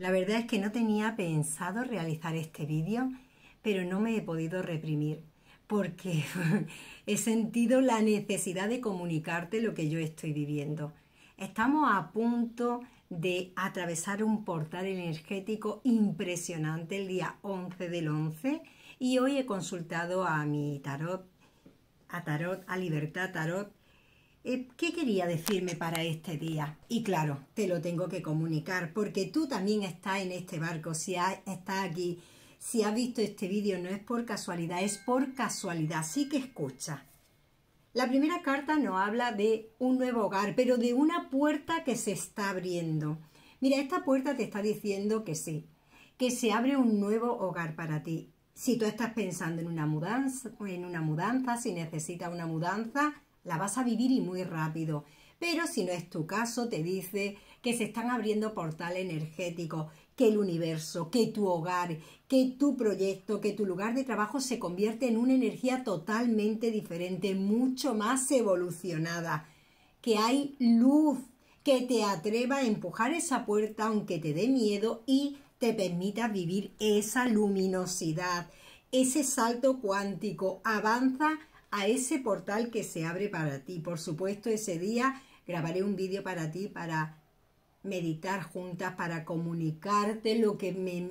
La verdad es que no tenía pensado realizar este vídeo, pero no me he podido reprimir porque he sentido la necesidad de comunicarte lo que yo estoy viviendo. Estamos a punto de atravesar un portal energético impresionante el día 11 del 11 y hoy he consultado a mi tarot, a tarot, a Libertad Tarot eh, ¿Qué quería decirme para este día? Y claro, te lo tengo que comunicar porque tú también estás en este barco, si estás aquí, si has visto este vídeo no es por casualidad, es por casualidad, Así que escucha. La primera carta nos habla de un nuevo hogar, pero de una puerta que se está abriendo. Mira, esta puerta te está diciendo que sí, que se abre un nuevo hogar para ti. Si tú estás pensando en una mudanza, en una mudanza, si necesitas una mudanza, la vas a vivir y muy rápido. Pero si no es tu caso, te dice que se están abriendo portal energético, que el universo, que tu hogar, que tu proyecto, que tu lugar de trabajo se convierte en una energía totalmente diferente, mucho más evolucionada, que hay luz, que te atreva a empujar esa puerta aunque te dé miedo y te permita vivir esa luminosidad, ese salto cuántico, avanza a ese portal que se abre para ti. Por supuesto, ese día grabaré un vídeo para ti para meditar juntas, para comunicarte lo que me,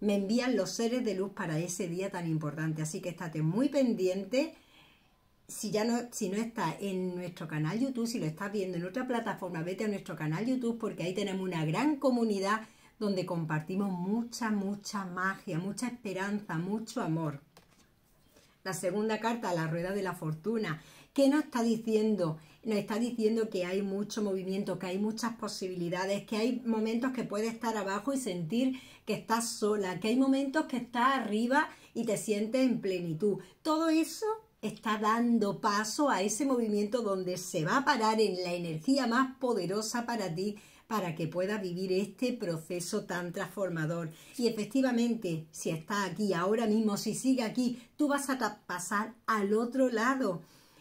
me envían los seres de luz para ese día tan importante. Así que estate muy pendiente. Si ya no, si no está en nuestro canal YouTube, si lo estás viendo en otra plataforma, vete a nuestro canal YouTube porque ahí tenemos una gran comunidad donde compartimos mucha, mucha magia, mucha esperanza, mucho amor. La segunda carta, la rueda de la fortuna. ¿Qué nos está diciendo? Nos está diciendo que hay mucho movimiento, que hay muchas posibilidades, que hay momentos que puedes estar abajo y sentir que estás sola, que hay momentos que estás arriba y te sientes en plenitud. Todo eso está dando paso a ese movimiento donde se va a parar en la energía más poderosa para ti, para que pueda vivir este proceso tan transformador. Y efectivamente, si está aquí ahora mismo, si sigue aquí, tú vas a pasar al otro lado.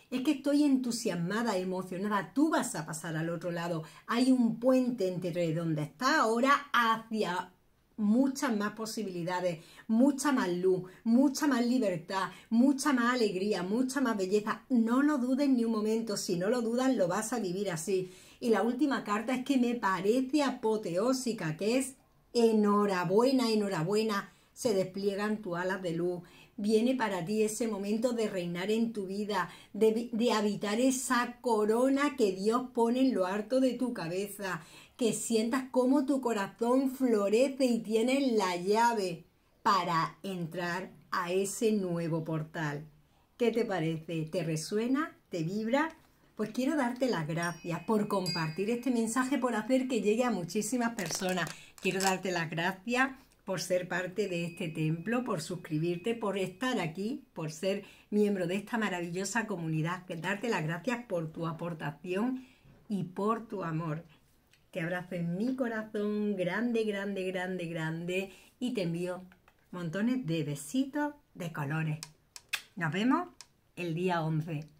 Es que estoy entusiasmada, emocionada, tú vas a pasar al otro lado. Hay un puente entre donde está ahora hacia muchas más posibilidades, mucha más luz, mucha más libertad, mucha más alegría, mucha más belleza. No lo dudes ni un momento, si no lo dudas lo vas a vivir así. Y la última carta es que me parece apoteósica, que es enhorabuena, enhorabuena, se despliegan tus alas de luz. Viene para ti ese momento de reinar en tu vida, de, habitar esa corona que Dios pone en lo harto de tu cabeza, que sientas cómo tu corazón florece y tienes la llave para entrar a ese nuevo portal. ¿Qué te parece? ¿Te resuena? ¿Te vibra? Pues quiero darte las gracias por compartir este mensaje, por hacer que llegue a muchísimas personas. Quiero darte las gracias por ser parte de este templo, por suscribirte, por estar aquí, por ser miembro de esta maravillosa comunidad. Darte las gracias por tu aportación y por tu amor. Te abrazo en mi corazón grande, grande, grande, grande y te envío montones de besitos de colores. Nos vemos el día 11.